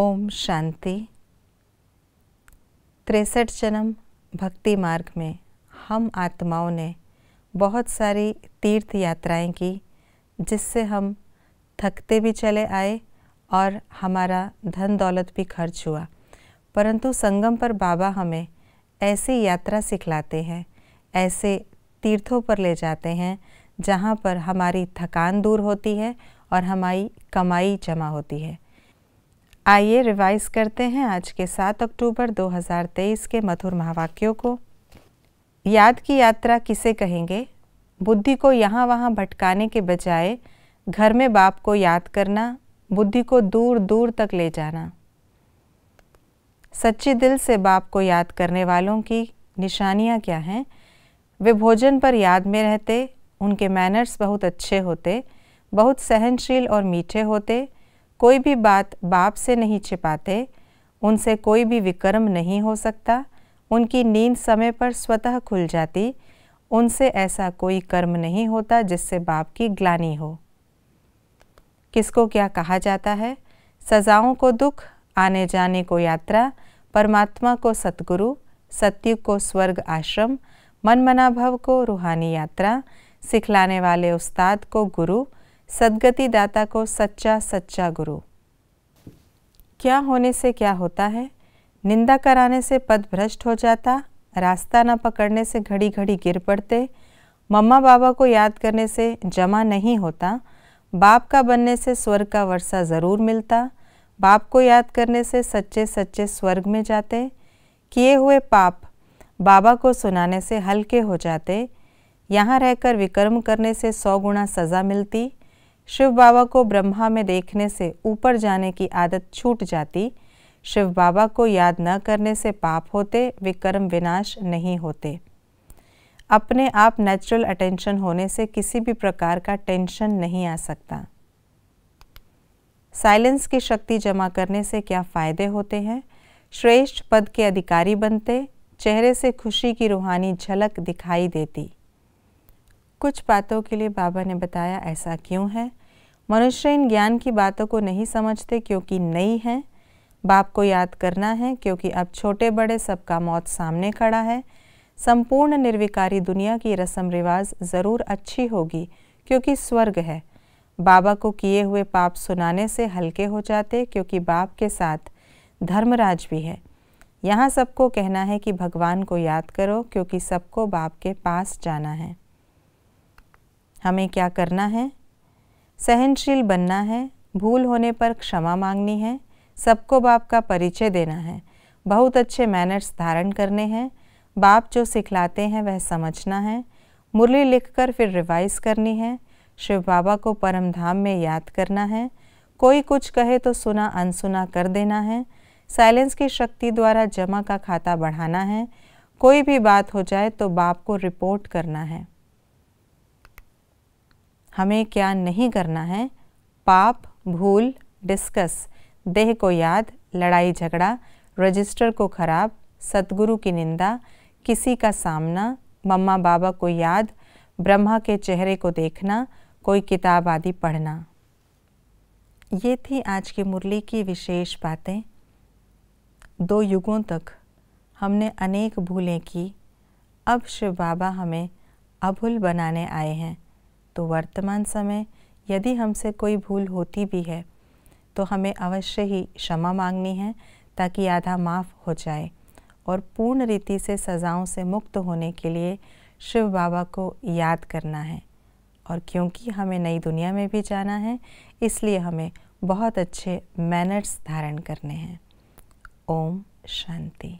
ओम शांति तिरसठ जन्म भक्ति मार्ग में हम आत्माओं ने बहुत सारी तीर्थ यात्राएं की जिससे हम थकते भी चले आए और हमारा धन दौलत भी खर्च हुआ परंतु संगम पर बाबा हमें ऐसी यात्रा सिखलाते हैं ऐसे तीर्थों पर ले जाते हैं जहाँ पर हमारी थकान दूर होती है और हमारी कमाई जमा होती है आइए रिवाइज करते हैं आज के 7 अक्टूबर 2023 के मधुर महावाक्यों को याद की यात्रा किसे कहेंगे बुद्धि को यहाँ वहाँ भटकाने के बजाय घर में बाप को याद करना बुद्धि को दूर दूर तक ले जाना सच्चे दिल से बाप को याद करने वालों की निशानियाँ क्या हैं वे भोजन पर याद में रहते उनके मैनर्स बहुत अच्छे होते बहुत सहनशील और मीठे होते कोई भी बात बाप से नहीं छिपाते उनसे कोई भी विक्रम नहीं हो सकता उनकी नींद समय पर स्वतः खुल जाती उनसे ऐसा कोई कर्म नहीं होता जिससे बाप की ग्लानी हो किसको क्या कहा जाता है सजाओं को दुख आने जाने को यात्रा परमात्मा को सतगुरु सत्यु को स्वर्ग आश्रम मनमनाभव को रूहानी यात्रा सिखलाने वाले उस्ताद को गुरु सदगति दाता को सच्चा सच्चा गुरु क्या होने से क्या होता है निंदा कराने से पद भ्रष्ट हो जाता रास्ता न पकड़ने से घड़ी घड़ी गिर पड़ते मम्मा बाबा को याद करने से जमा नहीं होता बाप का बनने से स्वर्ग का वर्षा ज़रूर मिलता बाप को याद करने से सच्चे सच्चे स्वर्ग में जाते किए हुए पाप बाबा को सुनाने से हल्के हो जाते यहाँ रहकर विक्रम करने से सौ गुना सज़ा मिलती शिव बाबा को ब्रह्मा में देखने से ऊपर जाने की आदत छूट जाती शिव बाबा को याद न करने से पाप होते विक्रम विनाश नहीं होते अपने आप नेचुरल अटेंशन होने से किसी भी प्रकार का टेंशन नहीं आ सकता साइलेंस की शक्ति जमा करने से क्या फ़ायदे होते हैं श्रेष्ठ पद के अधिकारी बनते चेहरे से खुशी की रूहानी झलक दिखाई देती कुछ बातों के लिए बाबा ने बताया ऐसा क्यों है मनुष्य इन ज्ञान की बातों को नहीं समझते क्योंकि नई हैं बाप को याद करना है क्योंकि अब छोटे बड़े सबका मौत सामने खड़ा है संपूर्ण निर्विकारी दुनिया की रस्म रिवाज ज़रूर अच्छी होगी क्योंकि स्वर्ग है बाबा को किए हुए पाप सुनाने से हल्के हो जाते क्योंकि बाप के साथ धर्मराज भी है यहाँ सबको कहना है कि भगवान को याद करो क्योंकि सबको बाप के पास जाना है हमें क्या करना है सहनशील बनना है भूल होने पर क्षमा मांगनी है सबको बाप का परिचय देना है बहुत अच्छे मैनर्स धारण करने हैं बाप जो सिखलाते हैं वह समझना है मुरली लिखकर फिर रिवाइज करनी है शिव बाबा को परम धाम में याद करना है कोई कुछ कहे तो सुना अनसुना कर देना है साइलेंस की शक्ति द्वारा जमा का खाता बढ़ाना है कोई भी बात हो जाए तो बाप को रिपोर्ट करना है हमें क्या नहीं करना है पाप भूल डिस्कस देह को याद लड़ाई झगड़ा रजिस्टर को खराब सतगुरु की निंदा किसी का सामना मम्मा बाबा को याद ब्रह्मा के चेहरे को देखना कोई किताब आदि पढ़ना ये थी आज की मुरली की विशेष बातें दो युगों तक हमने अनेक भूलें की अब शिव बाबा हमें अभूल बनाने आए हैं तो वर्तमान समय यदि हमसे कोई भूल होती भी है तो हमें अवश्य ही क्षमा मांगनी है ताकि आधा माफ़ हो जाए और पूर्ण रीति से सज़ाओं से मुक्त होने के लिए शिव बाबा को याद करना है और क्योंकि हमें नई दुनिया में भी जाना है इसलिए हमें बहुत अच्छे मैनर्स धारण करने हैं ओम शांति